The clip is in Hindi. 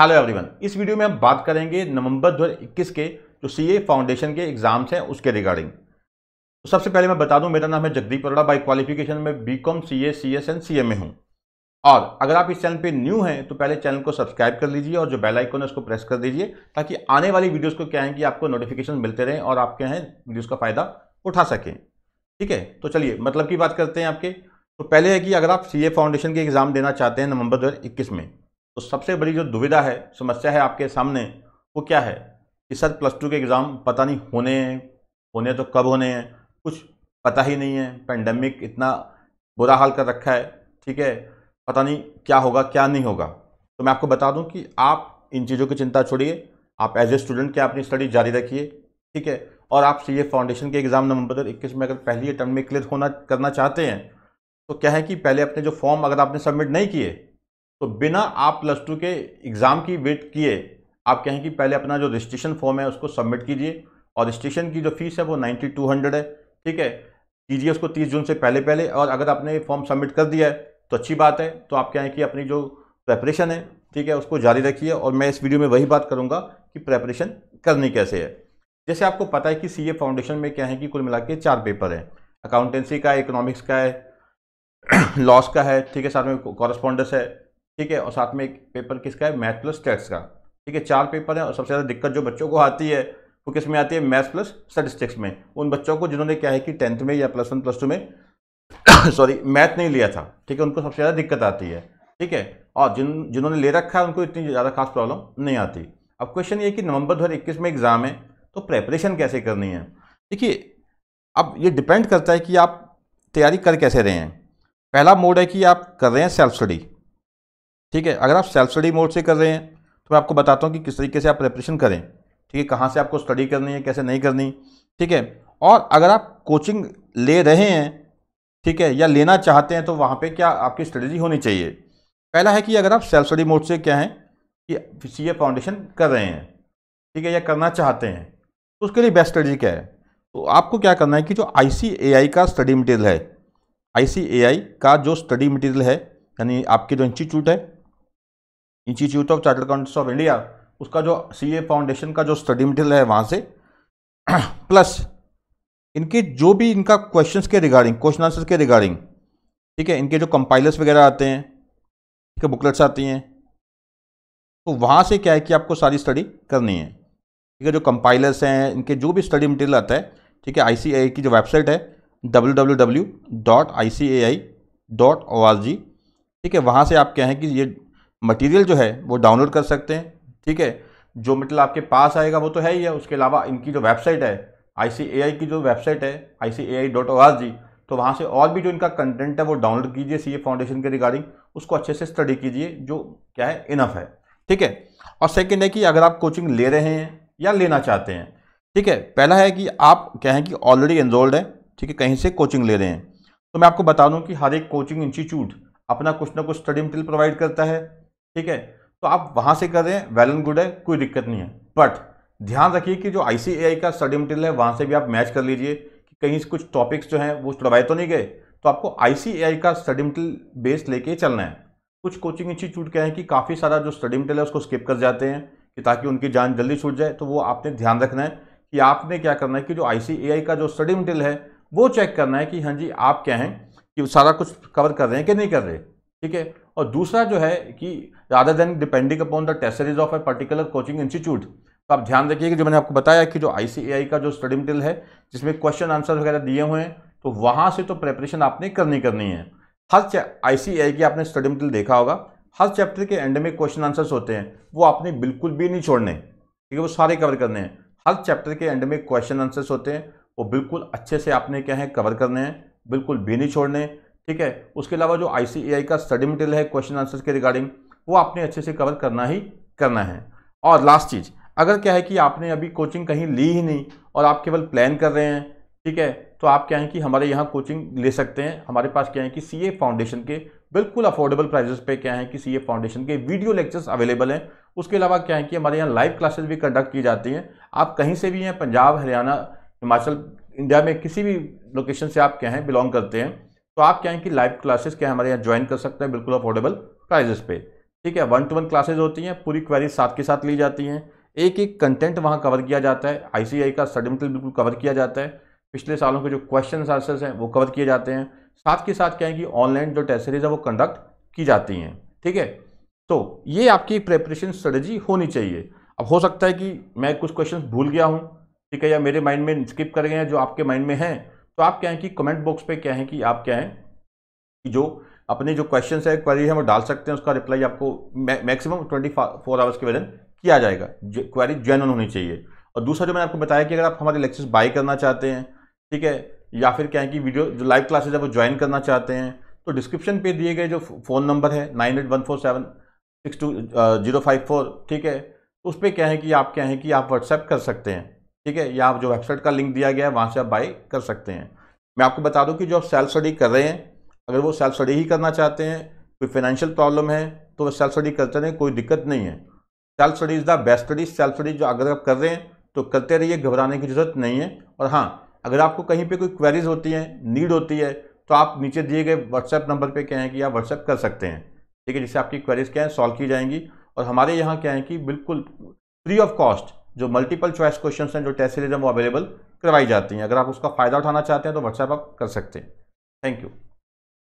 हेलो एवरीवन इस वीडियो में हम बात करेंगे नवंबर 2021 के जो सीए फाउंडेशन के एग्ज़ाम्स हैं उसके रिगार्डिंग तो सबसे पहले मैं बता दूं मेरा नाम है जगदीप अरोड़ा बाई क्वालिफिकेशन में B com C A C S N C A में हूं और अगर आप इस चैनल पे न्यू हैं तो पहले चैनल को सब्सक्राइब कर लीजिए और जो बेलाइकन है उसको प्रेस कर दीजिए ताकि आने वाली वीडियोज़ को क्या है कि आपको नोटिफिकेशन मिलते रहें और आपके हैं वीडियोज़ का फ़ायदा उठा सकें ठीक है तो चलिए मतलब की बात करते हैं आपके तो पहले है कि अगर आप सी फाउंडेशन के एग्ज़ाम देना चाहते हैं नवंबर दो में तो सबसे बड़ी जो दुविधा है समस्या है आपके सामने वो क्या है कि सर प्लस टू के एग्ज़ाम पता नहीं होने हैं होने तो कब होने हैं कुछ पता ही नहीं है पेंडेमिक इतना बुरा हाल कर रखा है ठीक है पता नहीं क्या होगा क्या नहीं होगा तो मैं आपको बता दूं कि आप इन चीज़ों की चिंता छोड़िए आप एज ए स्टूडेंट के अपनी स्टडी जारी रखिए ठीक है और आप सी ए फाउंडेशन के एग्ज़ाम नवंबर दो इक्कीस में अगर पहली अटैम्प्ट में क्लियर होना करना चाहते हैं तो क्या है कि पहले अपने जो फॉर्म अगर आपने सबमिट नहीं किए तो बिना आप प्लस टू के एग्ज़ाम की वेट किए आप कहें कि पहले अपना जो रजिस्ट्रेशन फॉर्म है उसको सबमिट कीजिए और रजिस्ट्रेशन की जो फीस है वो नाइन्टी टू हंड्रेड है ठीक है कीजिए उसको तीस जून से पहले पहले और अगर आपने फॉर्म सबमिट कर दिया है तो अच्छी बात है तो आप कहें कि अपनी जो प्रेपरेशन है ठीक है उसको जारी रखिए और मैं इस वीडियो में वही बात करूँगा कि प्रेपरेशन करनी कैसे है जैसे आपको पता है कि सी फाउंडेशन में क्या है कि कुल मिला के चार पेपर हैं अकाउंटेंसी का इकोनॉमिक्स का है लॉस का है ठीक है साथ में कॉरस्पॉन्डेंस है ठीक है और साथ में एक पेपर किसका है मैथ प्लस स्टेट्स का ठीक है चार पेपर है और सबसे ज़्यादा दिक्कत जो बच्चों को आती है वो किस में आती है मैथ्स प्लस स्टेटिस्टिक्स में उन बच्चों को जिन्होंने क्या है कि टेंथ में या प्लस वन प्लस टू में सॉरी मैथ नहीं लिया था ठीक है उनको सबसे ज़्यादा दिक्कत आती है ठीक है और जिन जिन्होंने ले रखा है उनको इतनी ज़्यादा खास प्रॉब्लम नहीं आती अब क्वेश्चन ये कि नवंबर दो में एग्ज़ाम है तो प्रेपरेशन कैसे करनी है देखिए अब ये डिपेंड करता है कि आप तैयारी कर कैसे रहे हैं पहला मोड है कि आप कर रहे हैं सेल्फ स्टडी ठीक है अगर आप सेल्फ स्टडी मोड से कर रहे हैं तो मैं आपको बताता हूँ कि किस तरीके से आप प्रेपरेशन करें ठीक है कहाँ से आपको स्टडी करनी है कैसे नहीं करनी ठीक है और अगर आप कोचिंग ले रहे हैं ठीक है या लेना चाहते हैं तो वहाँ पर क्या आपकी स्ट्रेटजी होनी चाहिए पहला है कि अगर आप सेल्फ स्टडी मोड से क्या है कि सी ए फाउंडेशन कर रहे हैं ठीक है या करना चाहते हैं तो उसके लिए बेस्ट स्टडी क्या है तो आपको क्या करना है कि जो आई का स्टडी मटेरियल है आई का जो स्टडी मटेरियल है यानी आपके जो इंस्टीट्यूट है institute of chart accounts of India उसका जो सी फाउंडेशन का जो स्टडी मटेरियल है वहाँ से प्लस इनके जो भी इनका क्वेश्चंस के रिगार्डिंग क्वेश्चन आंसर्स के रिगार्डिंग ठीक है इनके जो कंपाइलर्स वगैरह आते हैं ठीक है बुकलेट्स आती हैं तो वहाँ से क्या है कि आपको सारी स्टडी करनी है ठीक है जो कंपाइलर्स हैं इनके जो भी स्टडी मटेरियल आता है ठीक है आई की जो वेबसाइट है डब्ल्यू ठीक है वहाँ से आप क्या है कि ये मटेरियल जो है वो डाउनलोड कर सकते हैं ठीक है जो मतलब आपके पास आएगा वो तो है ही है उसके अलावा इनकी जो वेबसाइट है आई की जो वेबसाइट है आई तो वहाँ से और भी जो इनका कंटेंट है वो डाउनलोड कीजिए सी फाउंडेशन के रिगार्डिंग उसको अच्छे से स्टडी कीजिए जो क्या है इनफ है ठीक है और सेकेंड है कि अगर आप कोचिंग ले रहे हैं या लेना चाहते हैं ठीक है पहला है कि आप क्या है कि ऑलरेडी एनरोल्ड है ठीक है कहीं से कोचिंग ले रहे हैं तो मैं आपको बता दूं कि हर एक कोचिंग इंस्टीट्यूट अपना कुछ ना कुछ स्टडी मटेरियल प्रोवाइड करता है ठीक है तो आप वहाँ से करें वेल एंड गुड है कोई दिक्कत नहीं है बट ध्यान रखिए कि जो आई का स्टडी मटेरियल है वहाँ से भी आप मैच कर लीजिए कि कहीं कुछ टॉपिक्स जो हैं वो छुड़वाए तो नहीं गए तो आपको आई का स्टडी मटेरियल बेस लेके चलना है कुछ कोचिंग इंस्टीट्यूट क्या है कि काफ़ी सारा जो स्टडी मटेरियल है उसको स्किप कर जाते हैं कि ताकि उनकी जान जल्दी छूट जाए तो वो आपने ध्यान रखना है कि आपने क्या करना है कि जो आई का जो स्टडी मटेरियल है वो चेक करना है कि हाँ जी आप क्या हैं कि सारा कुछ कवर कर रहे हैं कि नहीं कर रहे ठीक है और दूसरा जो है कि rather than depending upon the test series of a particular coaching institute तो आप ध्यान रखिए कि जो मैंने आपको बताया कि जो आई का जो स्टडी मटेरियल है जिसमें क्वेश्चन आंसर वगैरह दिए हुए हैं तो वहाँ से तो प्रेपरेशन आपने करनी करनी है हर आई की आपने स्टडी मटेरियल देखा होगा हर चैप्टर के एंड में क्वेश्चन आंसर्स होते हैं वो आपने बिल्कुल भी नहीं छोड़ने ठीक है वो सारे कवर करने हैं हर चैप्टर के एंड में क्वेश्चन आंसर्स होते हैं वो बिल्कुल अच्छे से आपने क्या है कवर करने हैं बिल्कुल भी नहीं छोड़ने ठीक है उसके अलावा जो आई का स्टडी मटेरियल है क्वेश्चन आंसर के रिगार्डिंग वो आपने अच्छे से कवर करना ही करना है और लास्ट चीज़ अगर क्या है कि आपने अभी कोचिंग कहीं ली ही नहीं और आप केवल प्लान कर रहे हैं ठीक है तो आप क्या है कि हमारे यहाँ कोचिंग ले सकते हैं हमारे पास क्या है कि सी फाउंडेशन के बिल्कुल अफोर्डेबल प्राइजेस पे क्या है कि सी फाउंडेशन के वीडियो लेक्चर्स अवेलेबल हैं उसके अलावा क्या है कि हमारे यहाँ लाइव क्लासेस भी कंडक्ट की जाती हैं आप कहीं से भी हैं पंजाब हरियाणा हिमाचल इंडिया में किसी भी लोकेशन से आप क्या हैं बिलोंग करते हैं तो आप क्या है कि लाइव क्लासेस क्या हमारे यहाँ ज्वाइन कर सकते हैं बिल्कुल अफोर्डेबल प्राइजेस पे ठीक है वन टू वन क्लासेज होती हैं पूरी क्वेरीज साथ के साथ ली जाती हैं एक एक कंटेंट वहाँ कवर किया जाता है आईसीआई का सर्टिफिकल बिल्कुल कवर किया जाता है पिछले सालों के जो क्वेश्चन आंसर्स हैं वो कवर किए जाते हैं साथ के साथ क्या है कि ऑनलाइन जो टेस्ट सीरीज है वो कंडक्ट की जाती हैं ठीक है तो ये आपकी प्रेपरेशन स्ट्रेटजी होनी चाहिए अब हो सकता है कि मैं कुछ क्वेश्चन भूल गया हूँ ठीक है या मेरे माइंड में स्किप कर गए हैं जो आपके माइंड में हैं तो आप क्या है कि कमेंट बॉक्स पे क्या है कि आप क्या है कि जो अपने जो क्वेश्चन है क्वेरी है वो डाल सकते हैं उसका रिप्लाई आपको मैक्सिमम ट्वेंटी फोर आवर्स के वजन किया जाएगा क्वेरी जेनवन होनी चाहिए और दूसरा जो मैंने आपको बताया कि अगर आप हमारे लेक्चर्स बाय करना चाहते हैं ठीक है या फिर क्या है कि वीडियो जो लाइव क्लासेज है वो ज्वाइन करना चाहते हैं तो डिस्क्रिप्शन पे दिए गए जो फ़ोन नंबर है nine eight one four seven six two zero five four ठीक है तो उस पर क्या है कि आप क्या है कि आप व्हाट्सएप कर सकते हैं ठीक है या आप जो वेबसाइट का लिंक दिया गया है वहाँ से आप बाई कर सकते हैं मैं आपको बता दूं कि जो आप सेल्फ स्टडी कर रहे हैं अगर वो सेल्फ स्टडी ही करना चाहते हैं कोई फाइनेंशियल प्रॉब्लम है तो वो सेल्फ स्टडी करते रहें कोई दिक्कत नहीं है self study is the best study self study जो अगर आप कर रहे हैं तो करते रहिए घबराने की जरूरत नहीं है और हाँ अगर आपको कहीं पर कोई क्वेरीज होती हैं नीड होती है तो आप नीचे दिए गए व्हाट्सएप नंबर पर क्या है कि आप व्हाट्सएप कर सकते हैं ठीक है जिससे आपकी क्वेरीज क्या है सॉल्व की जाएंगी और हमारे यहाँ क्या है कि बिल्कुल फ्री ऑफ कॉस्ट जो मल्टीपल चॉइस क्वेश्चन हैं जो टेस्ट सीरीज हैं वो अवेलेबल करवाई जाती हैं अगर आप उसका फ़ायदा उठाना चाहते हैं तो व्हाट्सएप आप कर सकते हैं थैंक यू